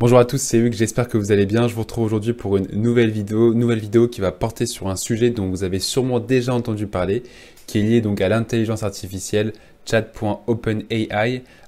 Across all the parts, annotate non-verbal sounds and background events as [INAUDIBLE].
Bonjour à tous, c'est Hugues, j'espère que vous allez bien. Je vous retrouve aujourd'hui pour une nouvelle vidéo, nouvelle vidéo qui va porter sur un sujet dont vous avez sûrement déjà entendu parler, qui est lié donc à l'intelligence artificielle chat.openai,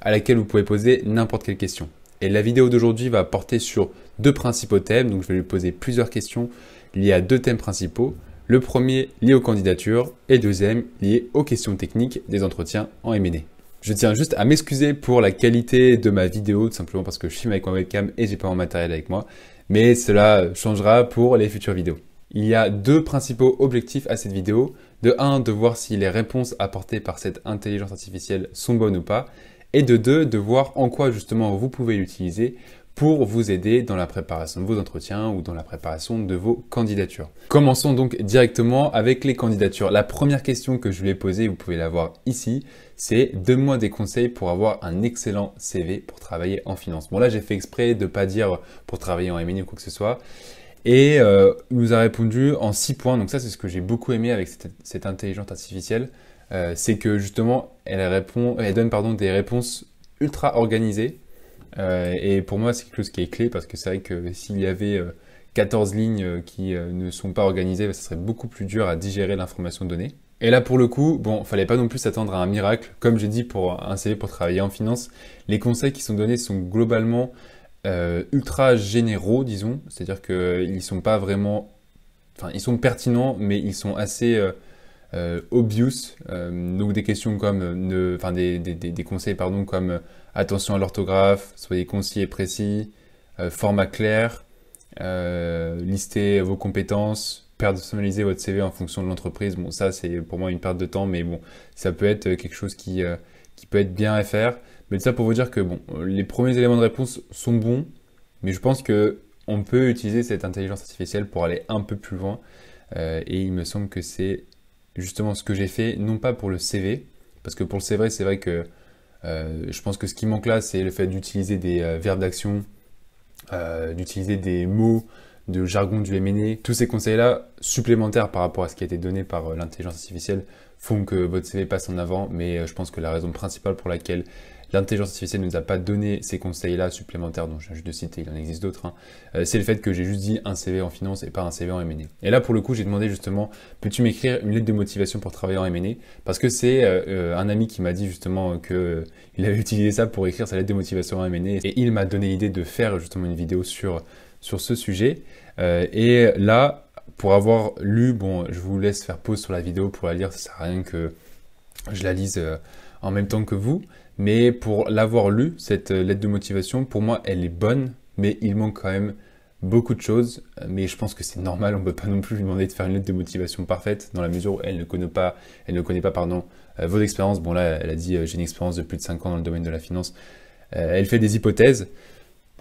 à laquelle vous pouvez poser n'importe quelle question. Et la vidéo d'aujourd'hui va porter sur deux principaux thèmes, donc je vais lui poser plusieurs questions liées à deux thèmes principaux. Le premier lié aux candidatures et deuxième lié aux questions techniques des entretiens en M&A. Je tiens juste à m'excuser pour la qualité de ma vidéo, tout simplement parce que je filme avec ma webcam et j'ai pas mon matériel avec moi, mais cela changera pour les futures vidéos. Il y a deux principaux objectifs à cette vidéo. De un, de voir si les réponses apportées par cette intelligence artificielle sont bonnes ou pas. Et de deux, de voir en quoi justement vous pouvez l'utiliser pour vous aider dans la préparation de vos entretiens ou dans la préparation de vos candidatures. Commençons donc directement avec les candidatures. La première question que je lui ai posée, vous pouvez la voir ici, c'est donne-moi des conseils pour avoir un excellent CV pour travailler en finance. Bon là j'ai fait exprès de ne pas dire pour travailler en M&A ou quoi que ce soit. Et il euh, nous a répondu en six points, donc ça c'est ce que j'ai beaucoup aimé avec cette, intelligence artificielle, euh, c'est que justement elle répond, elle donne pardon, des réponses ultra organisées, euh, et pour moi, c'est quelque chose qui est clé parce que c'est vrai que s'il y avait 14 euh, lignes euh, qui ne sont pas organisées, bah, ça serait beaucoup plus dur à digérer l'information donnée. Et là, pour le coup, bon, fallait pas non plus s'attendre à un miracle. Comme j'ai dit pour un CV pour travailler en finance, les conseils qui sont donnés sont globalement ultra généraux, disons. C'est-à-dire qu'ils sont pas vraiment. Enfin, ils sont pertinents, mais ils sont assez. obvious, donc des questions comme, enfin des conseils pardon comme attention à l'orthographe, soyez concis et précis, euh, format clair, euh, listez vos compétences, personnalisez votre CV en fonction de l'entreprise. Bon, ça, c'est pour moi une perte de temps, mais bon, ça peut être quelque chose qui, euh, qui peut être bien à faire. Mais ça pour vous dire que bon, les premiers éléments de réponse sont bons, mais je pense que on peut utiliser cette intelligence artificielle pour aller un peu plus loin. et il me semble que c'est justement ce que j'ai fait, non pas pour le CV, parce que pour le CV, c'est vrai que euh, je pense que ce qui manque là, c'est le fait d'utiliser des euh, verbes d'action, euh, d'utiliser des mots, de jargon du MNE. Tous ces conseils-là, supplémentaires par rapport à ce qui a été donné par l'intelligence artificielle, font que votre CV passe en avant, mais je pense que la raison principale pour laquelle l'intelligence artificielle ne nous a pas donné ces conseils-là supplémentaires dont je viens juste de citer, il en existe d'autres, hein. euh, c'est le fait que j'ai juste dit un CV en finance et pas un CV en M&A. Et là, pour le coup, j'ai demandé justement, peux-tu m'écrire une lettre de motivation pour travailler en M&A Parce que c'est euh, euh, un ami qui m'a dit justement qu'il avait utilisé ça pour écrire sa lettre de motivation en M&A et il m'a donné l'idée de faire justement une vidéo sur sur ce sujet. et là, pour avoir lu, bon, je vous laisse faire pause sur la vidéo pour la lire, ça ne sert à rien que je la lise en même temps que vous. Mais pour l'avoir lu, cette euh, lettre de motivation, pour moi, elle est bonne, mais il manque quand même beaucoup de choses. Euh, mais je pense que c'est normal, on ne peut pas non plus lui demander de faire une lettre de motivation parfaite, dans la mesure où elle ne connaît pas, elle ne connaît pas pardon, euh, vos expériences. Bon là, elle a dit j'ai une expérience de plus de 5 ans dans le domaine de la finance. elle fait des hypothèses.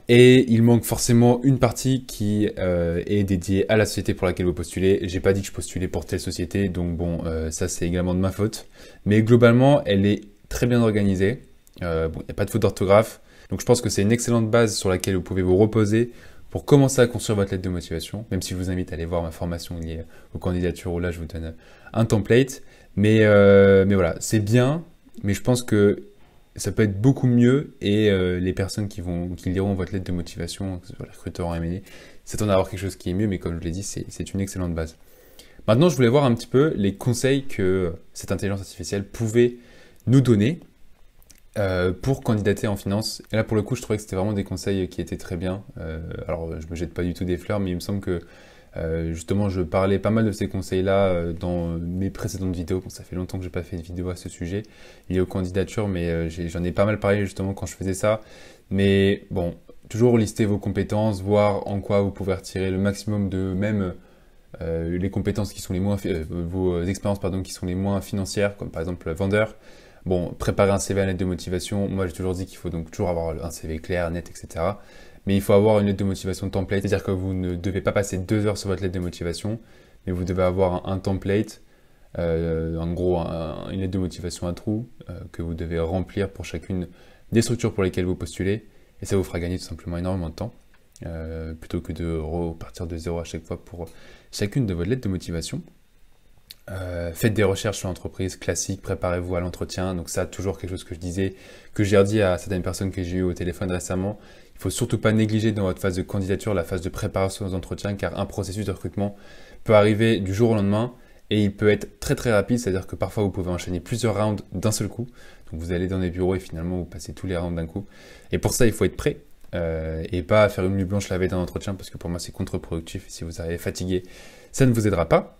Et il manque forcément une partie qui est dédiée à la société pour laquelle vous postulez. J'ai pas dit que je postulais pour telle société, donc bon, ça c'est également de ma faute. Mais globalement, elle est très bien organisé. Euh, il n'y a pas de faute d'orthographe. Donc je pense que c'est une excellente base sur laquelle vous pouvez vous reposer pour commencer à construire votre lettre de motivation, même si je vous invite à aller voir ma formation liée aux candidatures où là je vous donne un template. Mais, euh, mais voilà, c'est bien, mais je pense que ça peut être beaucoup mieux et euh, les personnes qui, vont, qui liront votre lettre de motivation, les recruteurs en M&A, s'attendent à avoir quelque chose qui est mieux, mais comme je l'ai dit, c'est une excellente base. Maintenant, je voulais voir un petit peu les conseils que cette intelligence artificielle pouvait nous donner euh, pour candidater en finance. Et là, pour le coup, je trouvais que c'était vraiment des conseils qui étaient très bien. Euh, alors, je me jette pas du tout des fleurs, mais il me semble que euh, justement, je parlais pas mal de ces conseils-là dans mes précédentes vidéos. Bon, ça fait longtemps que je n'ai pas fait de vidéo à ce sujet lié aux candidatures, mais j'en ai, pas mal parlé justement quand je faisais ça. Mais bon, toujours lister vos compétences, voir en quoi vous pouvez retirer le maximum de même les compétences qui sont les moins vos expériences pardon qui sont les moins financières comme par exemple vendeur Bon, préparer un CV à une lettre de motivation, moi j'ai toujours dit qu'il faut donc toujours avoir un CV clair, net, etc. Mais il faut avoir une lettre de motivation template, c'est-à-dire que vous ne devez pas passer deux heures sur votre lettre de motivation, mais vous devez avoir un, template, euh, en gros une lettre de motivation à trous euh, que vous devez remplir pour chacune des structures pour lesquelles vous postulez, et ça vous fera gagner tout simplement énormément de temps, euh, plutôt que de repartir de zéro à chaque fois pour chacune de vos lettres de motivation. Euh, faites des recherches sur l'entreprise classique, préparez-vous à l'entretien. Donc ça, toujours quelque chose que je disais, que j'ai redit à certaines personnes que j'ai eues au téléphone récemment. Il faut surtout pas négliger dans votre phase de candidature la phase de préparation aux entretiens, car un processus de recrutement peut arriver du jour au lendemain et il peut être très très rapide, c'est-à-dire que parfois vous pouvez enchaîner plusieurs rounds d'un seul coup. Donc vous allez dans des bureaux et finalement vous passez tous les rounds d'un coup. Et pour ça, il faut être prêt. Euh, et pas faire une nuit blanche la veille d'un entretien parce que pour moi c'est contre-productif. Si vous arrivez fatigué, ça ne vous aidera pas.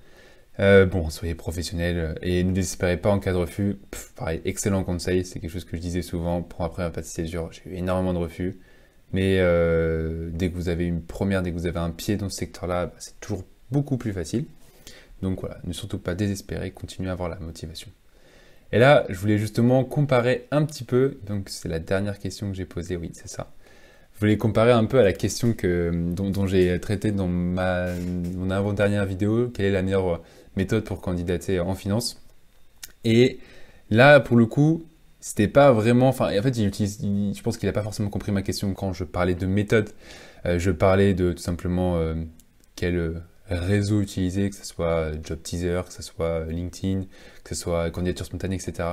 Euh, bon, soyez professionnels euh, et ne désespérez pas en cas de refus. pareil, excellent conseil, c'est quelque chose que je disais souvent. Pour après un pâtissier dur, j'ai eu énormément de refus. Mais euh, dès que vous avez une première, dès que vous avez un pied dans ce secteur-là, bah, c'est toujours beaucoup plus facile. Donc voilà, ne surtout pas désespérer, continuez à avoir la motivation. Et là, je voulais justement comparer un petit peu, donc c'est la dernière question que j'ai posée, oui, c'est ça. Je voulais comparer un peu à la question que, dont, j'ai traité dans ma, mon avant-dernière vidéo, quelle est la meilleure méthode pour candidater en finance. Et là, pour le coup, c'était pas vraiment. Enfin, en fait, il utilise, je pense qu'il n'a pas forcément compris ma question quand je parlais de méthode. Euh, je parlais de tout simplement euh, quel euh, réseau utiliser, que ce soit Job Teaser, que ce soit LinkedIn, que ce soit candidature spontanée, etc.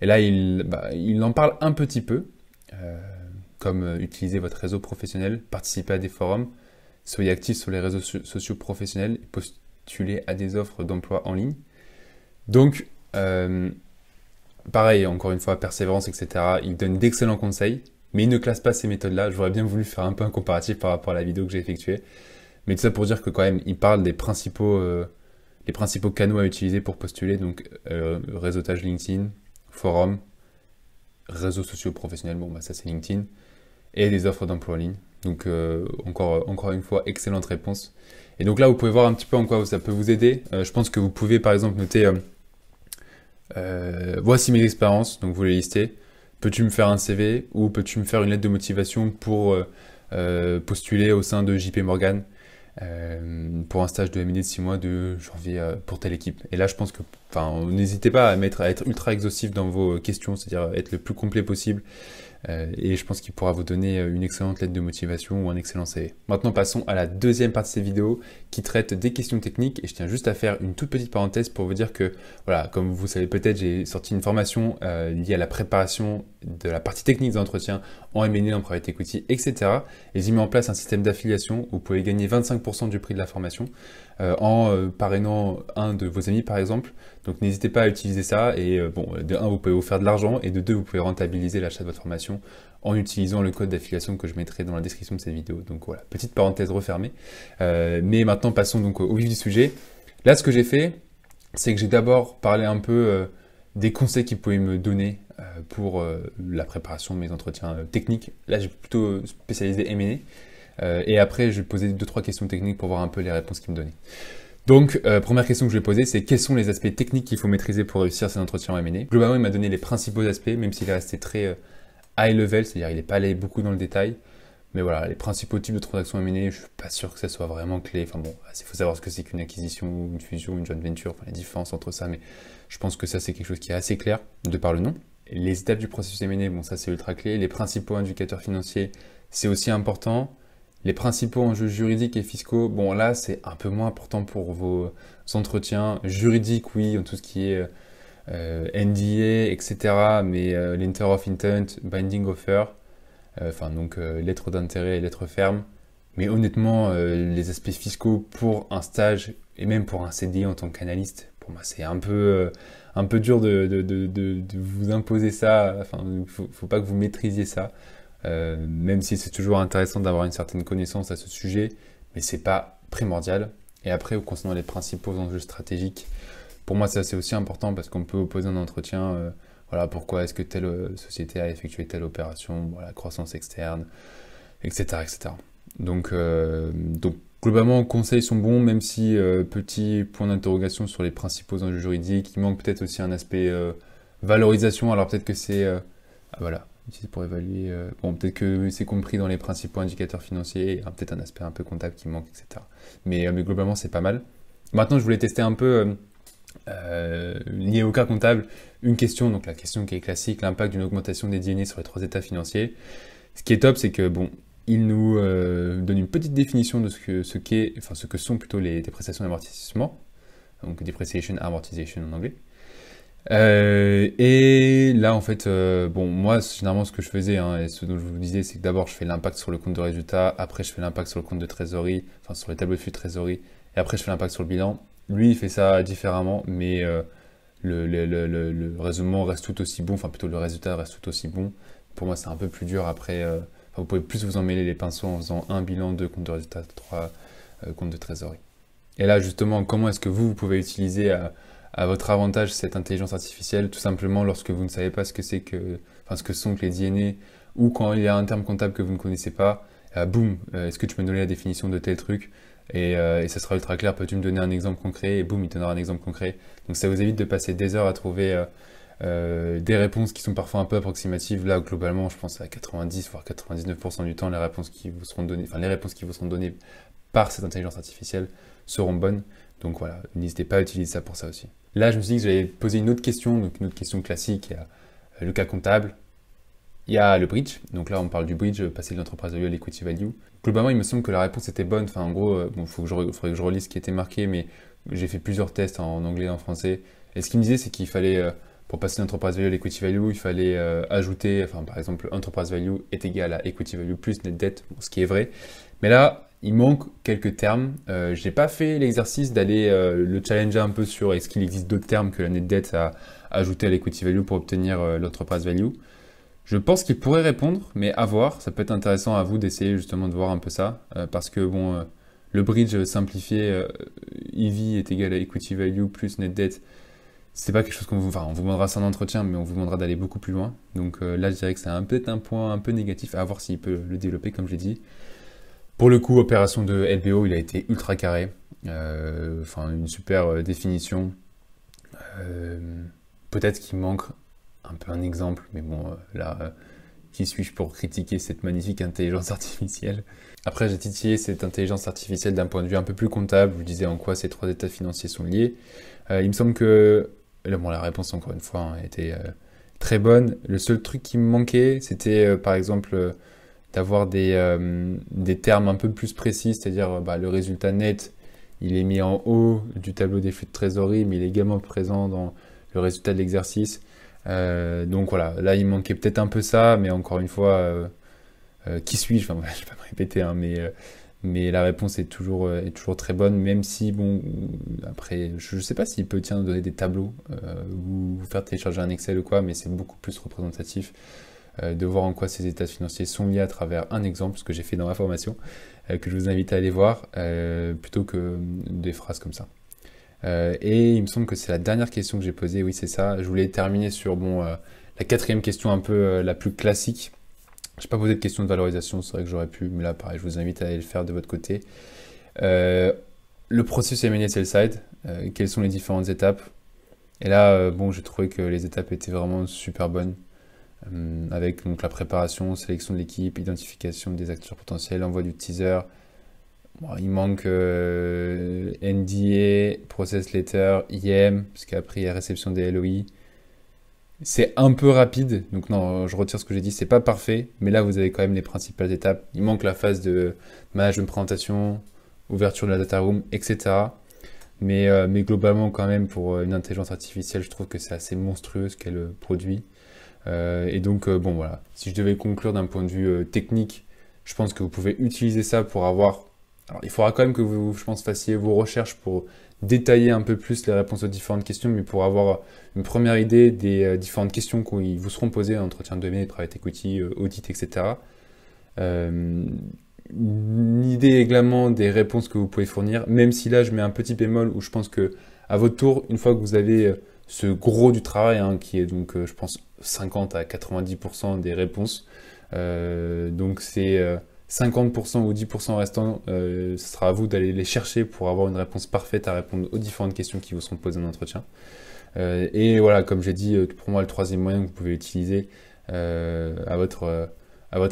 Et là, il, bah, il en parle un petit peu, comme utiliser votre réseau professionnel, participer à des forums, soyez actif sur les réseaux sociaux professionnels, post l'es à des offres d'emploi en ligne. Donc, euh, pareil, encore une fois, persévérance, etc. Il donne d'excellents conseils, mais il ne classe pas ces méthodes-là. J'aurais bien voulu faire un peu un comparatif par rapport à la vidéo que j'ai effectuée. Mais tout ça pour dire que quand même, il parle des principaux, euh, les principaux canaux à utiliser pour postuler, donc euh, réseautage LinkedIn, forum, réseaux sociaux professionnels, bon bah, ça c'est LinkedIn, et des offres d'emploi en ligne. Donc encore, encore une fois, excellente réponse. Et donc là, vous pouvez voir un petit peu en quoi ça peut vous aider. Euh, je pense que vous pouvez par exemple noter euh, euh, voici mes expériences, donc vous les listez. Peux-tu me faire un CV ou peux-tu me faire une lettre de motivation pour postuler au sein de JP Morgan pour un stage de MD de 6 mois de janvier pour telle équipe. Et là, je pense que, enfin, n'hésitez pas à être ultra exhaustif dans vos questions, c'est-à-dire être le plus complet possible, euh, et je pense qu'il pourra vous donner euh, une excellente lettre de motivation ou un excellent CV. Maintenant passons à la deuxième partie de cette vidéo qui traite des questions techniques et je tiens juste à faire une toute petite parenthèse pour vous dire que voilà, comme vous savez peut-être, j'ai sorti une formation euh, liée à la préparation de la partie technique d'entretien en M&A, en private equity, etc. Et j'ai mis en place un système d'affiliation où vous pouvez gagner 25% du prix de la formation en parrainant un de vos amis par exemple. Donc n'hésitez pas à utiliser ça et bon, de un, vous pouvez vous faire de l'argent et de deux, vous pouvez rentabiliser l'achat de votre formation en utilisant le code d'affiliation que je mettrai dans la description de cette vidéo. Donc voilà, petite parenthèse refermée. Euh, mais maintenant passons donc au vif du sujet. Là ce que j'ai fait, c'est que j'ai d'abord parlé un peu euh, des conseils qu'ils pouvaient me donner euh, pour la préparation de mes entretiens techniques. Là j'ai plutôt spécialisé M&A. et après je posais deux trois questions techniques pour voir un peu les réponses qu'il me donnait. Donc, première question que je vais poser, c'est quels sont les aspects techniques qu'il faut maîtriser pour réussir ces entretiens M&A Globalement, il m'a donné les principaux aspects, même s'il est resté très high level, c'est-à-dire il n'est pas allé beaucoup dans le détail. Mais voilà, les principaux types de transactions M&A, je ne suis pas sûr que ça soit vraiment clé. Enfin bon, il faut savoir ce que c'est qu'une acquisition, une fusion, une joint venture, la différence entre ça, mais je pense que ça c'est quelque chose qui est assez clair de par le nom. Les étapes du processus M&A, bon ça c'est ultra clé. Les principaux indicateurs financiers, c'est aussi important. Les principaux enjeux juridiques et fiscaux, bon là c'est un peu moins important pour vos entretiens juridiques, oui, tout ce qui est euh, euh, NDA, etc. Mais euh, l'inter of Intent, Binding Offer, euh, enfin donc lettre d'intérêt et lettre ferme. Mais honnêtement, les aspects fiscaux pour un stage et même pour un CDI en tant qu'analyste, pour moi c'est un peu un peu dur de, de, vous imposer ça. Enfin, faut, faut pas que vous maîtrisiez ça. même si c'est toujours intéressant d'avoir une certaine connaissance à ce sujet, mais c'est pas primordial. Et après, concernant les principaux enjeux stratégiques, pour moi, c'est aussi important parce qu'on peut opposer un entretien. Euh, voilà, pourquoi est-ce que telle euh, société a effectué telle opération, voilà, croissance externe, etc. etc. Donc, euh, donc globalement, conseils sont bons, même si petit point d'interrogation sur les principaux enjeux juridiques, il manque peut-être aussi un aspect valorisation, alors peut-être que c'est... Ah, voilà, utilisé pour évaluer... bon, peut-être que c'est compris dans les principaux indicateurs financiers, a peut-être un aspect un peu comptable qui manque, etc. Mais, mais globalement, c'est pas mal. Maintenant, je voulais tester un peu euh, lié au cas comptable, une question, donc la question qui est classique, l'impact d'une augmentation des DNI sur les trois états financiers. Ce qui est top, c'est que bon, il nous euh, donne une petite définition de ce que ce qu'est, enfin ce que sont plutôt les dépréciations d'amortissement, donc depreciation amortisation en anglais. Euh, et là, en fait, euh, bon, moi, généralement, ce que je faisais, hein, et ce dont je vous disais, c'est que d'abord, je fais l'impact sur le compte de résultat, après, je fais l'impact sur le compte de trésorerie, enfin, sur les tableaux de flux de trésorerie, et après, je fais l'impact sur le bilan, lui, il fait ça différemment, mais euh, le, raisonnement reste tout aussi bon, enfin plutôt le résultat reste tout aussi bon. Pour moi, c'est un peu plus dur après. Euh, vous pouvez plus vous mêler les pinceaux en faisant un bilan, deux comptes de résultat, trois euh, comptes de trésorerie. Et là, justement, comment est-ce que vous, vous pouvez utiliser à, votre avantage cette intelligence artificielle Tout simplement lorsque vous ne savez pas ce que c'est que, enfin, ce que sont les DNA, ou quand il y a un terme comptable que vous ne connaissez pas, ah, boum, est-ce que tu peux me donner la définition de tel truc et, ça euh, sera ultra clair. Peux-tu me donner un exemple concret Et boum, il te donnera un exemple concret. Donc ça vous évite de passer des heures à trouver euh, euh, des réponses qui sont parfois un peu approximatives. Là, globalement, je pense à 90 voire 99% du temps, les réponses qui vous seront données, les réponses qui vous seront données par cette intelligence artificielle seront bonnes. Donc voilà, n'hésitez pas à utiliser ça pour ça aussi. Là, je me suis dit que j'allais poser une autre question, donc une autre question classique, le cas comptable. Il y a le bridge, donc là on parle du bridge, passer de l'entreprise value à l'equity value. Globalement, il me semble que la réponse était bonne. Enfin, en gros, il euh, faudrait que je relise ce qui était marqué, mais j'ai fait plusieurs tests en anglais et en français. Et ce qu'il me disait, c'est qu'il fallait, euh, pour passer l'entreprise value à l'equity value, il fallait euh, ajouter, enfin, par exemple, enterprise value est égal à equity value plus net debt, ce qui est vrai. Mais là, il manque quelques termes. J'ai pas fait l'exercice d'aller le challenger un peu sur est-ce qu'il existe d'autres termes que la net debt à ajouter à l'equity value pour obtenir l'entreprise value. Je pense qu'il pourrait répondre, mais à voir. Ça peut être intéressant à vous d'essayer justement de voir un peu ça. Euh, parce que bon, euh, le bridge simplifié, EV euh, est égal à Equity Value plus Net Debt, c'est pas quelque chose qu'on vous... Enfin, on vous demandera ça entretien, mais on vous demandera d'aller beaucoup plus loin. Donc là, je dirais que c'est peut-être un point un peu négatif à voir s'il peut le développer, comme j'ai dit. Pour le coup, opération de LBO, il a été ultra carré. Enfin, une super définition. Peut-être qu'il manque un peu un exemple, mais bon, euh, là, euh, qui suis-je pour critiquer cette magnifique intelligence [LAUGHS] artificielle Après, j'ai titillé cette intelligence artificielle d'un point de vue un peu plus comptable. Je vous disais en quoi ces trois états financiers sont liés. Euh, il me semble que bon, la réponse, encore une fois, hein, était très bonne. Le seul truc qui me manquait, c'était par exemple d'avoir des, des termes un peu plus précis, c'est-à-dire bah, le résultat net. Il est mis en haut du tableau des flux de trésorerie, mais il est également présent dans le résultat de l'exercice. Euh, donc voilà, là il manquait peut-être un peu ça, mais encore une fois, euh, euh, qui suis-je Enfin, [LAUGHS] je vais pas me répéter, hein, mais, mais la réponse est toujours, est toujours très bonne, même si, bon, après, je, ne sais pas s'il peut tiens, donner des tableaux ou faire télécharger un Excel ou quoi, mais c'est beaucoup plus représentatif de voir en quoi ces états financiers sont liés à travers un exemple, ce que j'ai fait dans ma formation, que je vous invite à aller voir, plutôt que hum, des phrases comme ça. Euh, et il me semble que c'est la dernière question que j'ai posée. Oui, c'est ça. Je voulais terminer sur bon, euh, la quatrième question un peu euh, la plus classique. Je n'ai pas posé de question de valorisation, c'est vrai que j'aurais pu, mais là, pareil, je vous invite à aller le faire de votre côté. le processus M&A sell side, quelles sont les différentes étapes Et là, bon, j'ai trouvé que les étapes étaient vraiment super bonnes, avec donc la préparation, sélection de l'équipe, identification des acteurs potentiels, envoi du teaser, il manque euh, NDA, Process Letter, IM, parce qu'après il y a réception des LOI. C'est un peu rapide, donc non, je retire ce que j'ai dit, c'est pas parfait, mais là vous avez quand même les principales étapes. Il manque la phase de management de présentation, ouverture de la data room, etc. Mais, euh, mais globalement, quand même, pour euh, une intelligence artificielle, je trouve que c'est assez monstrueux ce qu'elle produit. et donc, bon, voilà. Si je devais conclure d'un point de vue technique, je pense que vous pouvez utiliser ça pour avoir alors, il faudra quand même que vous, je pense, fassiez vos recherches pour détailler un peu plus les réponses aux différentes questions, mais pour avoir une première idée des euh, différentes questions qui vous seront posées en entretien de données, private equity, euh, audit, etc. une euh, idée également des réponses que vous pouvez fournir, même si là je mets un petit bémol où je pense que à votre tour, une fois que vous avez ce gros du travail, hein, qui est donc je pense 50 à 90% des réponses, donc c'est... 50% ou 10% restants, euh, ce sera à vous d'aller les chercher pour avoir une réponse parfaite à répondre aux différentes questions qui vous seront posées en entretien. Euh, et voilà, comme j'ai dit, euh, pour moi, le troisième moyen que vous pouvez utiliser à votre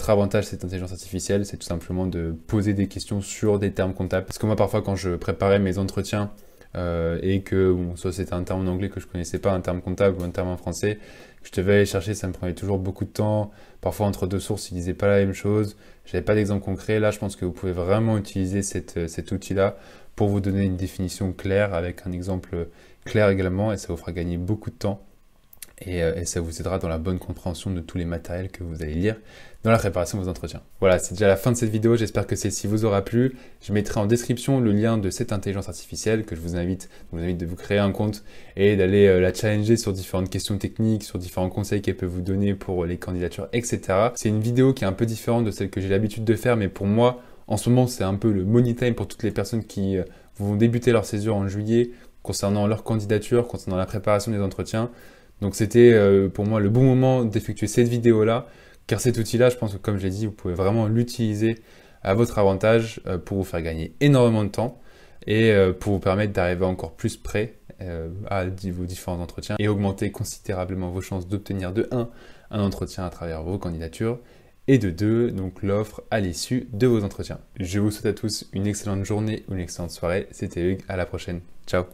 avantage cette intelligence artificielle, c'est tout simplement de poser des questions sur des termes comptables. Parce que moi, parfois, quand je préparais mes entretiens et que soit c'était un terme en anglais que je connaissais pas, un terme comptable ou un terme en français, je devais aller chercher, ça me prenait toujours beaucoup de temps. Parfois, entre deux sources, ils disaient pas la même chose. Je n'avais pas d'exemple concret. Là, je pense que vous pouvez vraiment utiliser euh, cet outil-là pour vous donner une définition claire avec un exemple euh, clair également et ça vous fera gagner beaucoup de temps euh, et, ça vous aidera dans la bonne compréhension de tous les matériels que vous allez lire dans la préparation de vos entretiens. Voilà, c'est déjà la fin de cette vidéo, j'espère que celle-ci vous aura plu. Je mettrai en description le lien de cette intelligence artificielle que je vous invite, je vous invite de vous créer un compte et d'aller euh, la challenger sur différentes questions techniques, sur différents conseils qu'elle peut vous donner pour euh, les candidatures, etc. C'est une vidéo qui est un peu différente de celle que j'ai l'habitude de faire, mais pour moi, en ce moment, c'est un peu le money time pour toutes les personnes qui vont débuter leur césure en juillet concernant leur candidature, concernant la préparation des entretiens. Donc c'était euh, pour moi le bon moment d'effectuer cette vidéo-là, car cet outil-là, je pense que comme je l'ai dit, vous pouvez vraiment l'utiliser à votre avantage euh, pour vous faire gagner énormément de temps et euh, pour vous permettre d'arriver encore plus près à vos différents entretiens et augmenter considérablement vos chances d'obtenir de 1 un entretien à travers vos candidatures et de 2 donc l'offre à l'issue de vos entretiens. Je vous souhaite à tous une excellente journée ou une excellente soirée. C'était Hugues, à la prochaine. Ciao